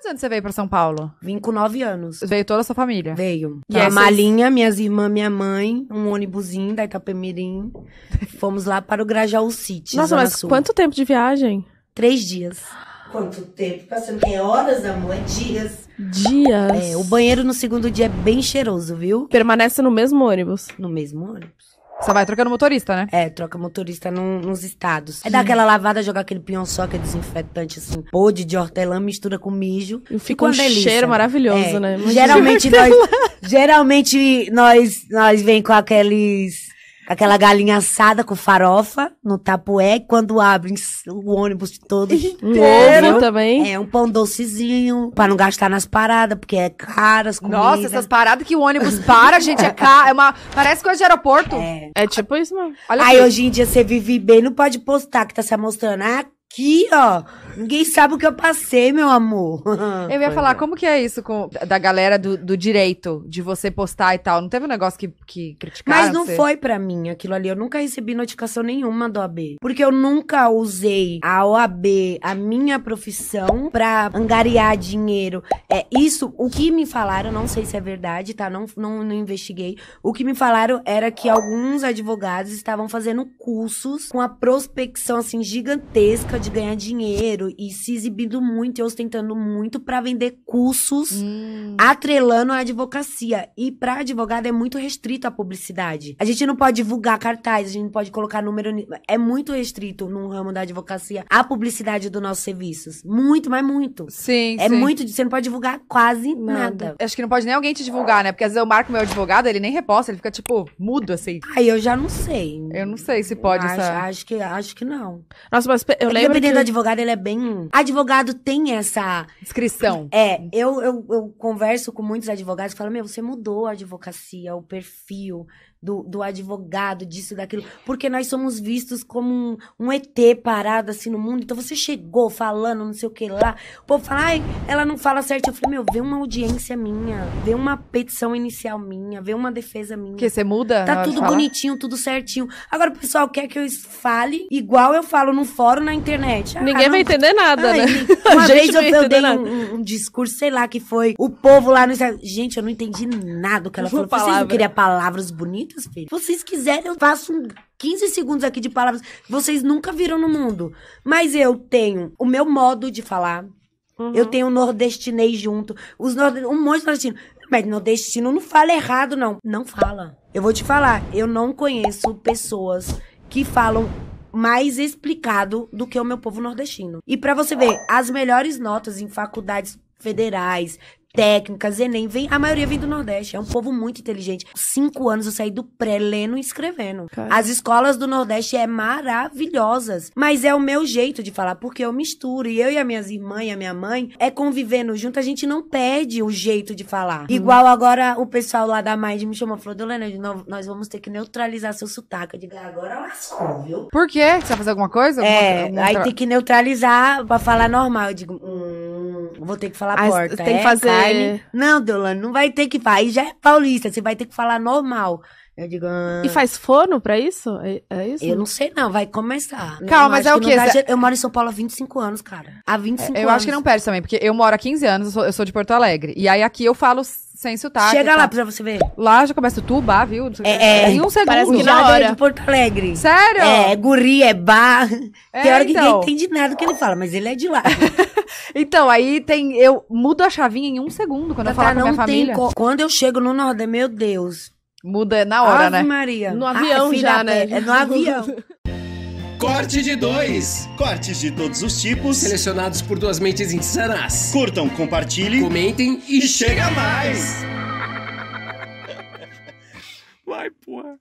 Quantos anos você veio pra São Paulo? Vim com nove anos. Veio toda a sua família? Veio. E a malinha, minhas irmãs, minha mãe, um ônibusinho da Itapemirim. Fomos lá para o Grajaú City. Nossa, mas Sul. quanto tempo de viagem? Três dias. Quanto tempo? Passando tá em horas, amor, é dias. Dias. É, o banheiro no segundo dia é bem cheiroso, viu? Permanece no mesmo ônibus. No mesmo ônibus. Só vai trocando motorista, né? É, troca motorista nos estados. É dar aquela lavada, jogar aquele só que é desinfetante, assim, pôde de hortelã, mistura com mijo. E fica, um delícia. cheiro maravilhoso, é. né? Geralmente nós, geralmente nós, nós vem com aqueles aquela galinha assada com farofa no tapué, quando abrem o ônibus todo inteiro também. É um pão docezinho, pra não gastar nas paradas, porque é caras comidas. Nossa, essas paradas que o ônibus para, gente, é caro, é uma parece coisa de aeroporto. É, é tipo isso mesmo. Olha Aí aqui. hoje em dia você vive bem, não pode postar que tá se mostrando Ah, aqui, ó. Ninguém sabe o que eu passei, meu amor. Eu ia falar, é. como que é isso com, da galera do, do, direito de você postar e tal? Não teve um negócio que, que criticaram? Mas não você? foi para mim aquilo ali. Eu nunca recebi notificação nenhuma do OAB. Porque eu nunca usei a OAB, a minha profissão, pra angariar dinheiro. É isso, o que me falaram, não sei se é verdade, tá? Não, não, não investiguei. O que me falaram era que alguns advogados estavam fazendo cursos com a prospecção, assim, gigantesca de ganhar dinheiro e se exibindo muito e ostentando muito para vender cursos hum. atrelando a advocacia. E para advogado é muito restrito a publicidade. A gente não pode divulgar cartaz, a gente não pode colocar número. É muito restrito no ramo da advocacia a publicidade dos nossos serviços. Muito, mas muito. Sim. É sim. muito. Você não pode divulgar quase nada. nada. Acho que não pode nem alguém te divulgar, né? Porque às vezes eu marco meu advogado, ele nem reposta, ele fica tipo mudo assim. Aí eu já não sei. Eu não sei se pode. Acho, essa... acho que acho que não. Nossa, mas eu lembro dependendo do advogado, ele é bem. Advogado tem essa. Descrição. É, eu, eu, eu converso com muitos advogados e falo: Meu, você mudou a advocacia, o perfil do, do advogado, disso, daquilo. Porque nós somos vistos como um, um ET parado assim no mundo. Então você chegou falando não sei o que lá. O povo fala: Ai, ela não fala certo. Eu falei: Meu, vê uma audiência minha, vê uma petição inicial minha, vê uma defesa minha. Que você muda? Tá tudo bonitinho, tudo certinho. Agora o pessoal quer que eu fale igual eu falo no fórum, na internet internet. Ah, Ninguém não... vai entender nada, Ai, né? Uma vez eu, eu dei um, um, discurso, sei lá, que foi o povo lá no Gente, eu não entendi nada do que ela falou. Palavra. Vocês não queriam palavras bonitas, filho? Vocês quiserem, eu faço um 15 segundos aqui de palavras que vocês nunca viram no mundo. Mas eu tenho o meu modo de falar. Uhum. Eu tenho o nordestinês junto. Os nord... Um monte de nordestino. Mas nordestino não fala errado, não. Não fala. Eu vou te falar, eu não conheço pessoas que falam mais explicado do que o meu povo nordestino. E para você ver, as melhores notas em faculdades federais, técnicas, Enem, vem, a maioria vem do Nordeste. É um povo muito inteligente. Cinco anos eu saí do pré lendo e escrevendo. Caramba. As escolas do Nordeste é maravilhosas, mas é o meu jeito de falar, porque eu misturo. E eu e as minhas irmãs e a minha mãe, é convivendo junto, a gente não perde o jeito de falar. Hum. Igual agora o pessoal lá da Mind me chamou e falou, Dolena, nós vamos ter que neutralizar seu sotaque. Eu digo, é, agora lascou, é viu? Por quê? Você vai fazer alguma coisa? é, alguma aí tem que neutralizar pra falar normal. Eu digo, hum, Vou ter que falar As, porta. Tem é, que fazer. Carne. Não, Deolane, não vai ter que falar. Aí já é paulista, você vai ter que falar normal. Eu digo. Ah, e faz forno pra isso? É, é, isso? Eu não sei, não. Vai começar. Calma, mas é o quê? Dá... Eu moro em São Paulo há 25 anos, cara. Há 25 é, eu anos. Eu acho que não perde também, porque eu moro há 15 anos, eu sou, eu sou de Porto Alegre. E aí aqui eu falo sem sotaque. Chega lá tá? pra você ver. Lá já começa tu, tubar, viu? É, é. Em um segundo. Parece que na hora. de Porto Alegre. Sério? É, é guri, é bar. É, tem hora então. que ninguém entende nada do que ele fala, mas ele é de lá. então, aí tem... Eu mudo a chavinha em um segundo quando eu falo tá, com a minha família. Quando eu chego no Nordeste, meu Deus. Muda na hora, Ave né? Maria. No avião ah, já, né? É no avião. Corte de dois. Cortes de todos os tipos. Selecionados por duas mentes insanas. Curtam, compartilhem, comentem e, e chega mais! Vai, porra.